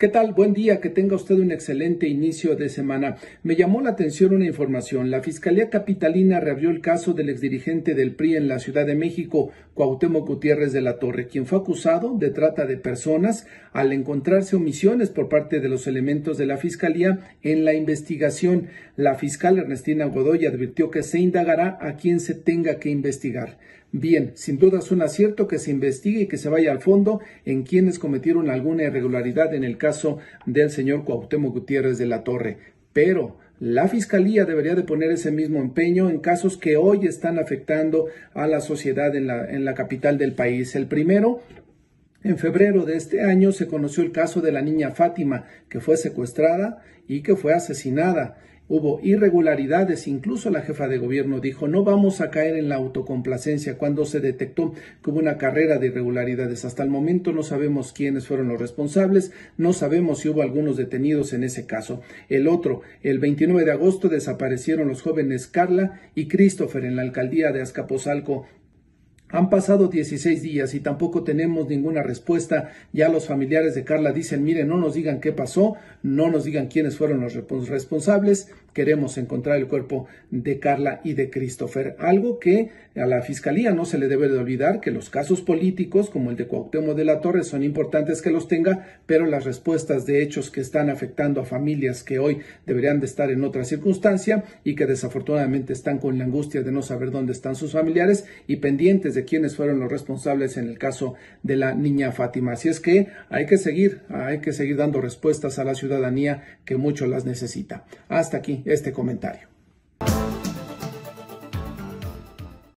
¿Qué tal? Buen día, que tenga usted un excelente inicio de semana. Me llamó la atención una información. La Fiscalía Capitalina reabrió el caso del exdirigente del PRI en la Ciudad de México, Cuauhtémoc Gutiérrez de la Torre, quien fue acusado de trata de personas al encontrarse omisiones por parte de los elementos de la Fiscalía en la investigación. La fiscal Ernestina Godoy advirtió que se indagará a quien se tenga que investigar. Bien, sin duda es un acierto que se investigue y que se vaya al fondo en quienes cometieron alguna irregularidad en el caso del señor Cuauhtémoc Gutiérrez de la Torre. Pero la Fiscalía debería de poner ese mismo empeño en casos que hoy están afectando a la sociedad en la capital del país. El primero, en febrero de este año se conoció el caso de la niña Fátima, que fue secuestrada y que fue asesinada. Hubo irregularidades, incluso la jefa de gobierno dijo, no vamos a caer en la autocomplacencia cuando se detectó que hubo una carrera de irregularidades. Hasta el momento no sabemos quiénes fueron los responsables, no sabemos si hubo algunos detenidos en ese caso. El otro, el 29 de agosto desaparecieron los jóvenes Carla y Christopher en la alcaldía de Azcapotzalco han pasado 16 días y tampoco tenemos ninguna respuesta. Ya los familiares de Carla dicen, mire, no nos digan qué pasó, no nos digan quiénes fueron los responsables. Queremos encontrar el cuerpo de Carla y de Christopher. Algo que a la Fiscalía no se le debe de olvidar, que los casos políticos como el de Cuauhtémoc de la Torre son importantes que los tenga, pero las respuestas de hechos que están afectando a familias que hoy deberían de estar en otra circunstancia y que desafortunadamente están con la angustia de no saber dónde están sus familiares y pendientes de de quiénes fueron los responsables en el caso de la niña Fátima. Así es que hay que seguir, hay que seguir dando respuestas a la ciudadanía que mucho las necesita. Hasta aquí este comentario.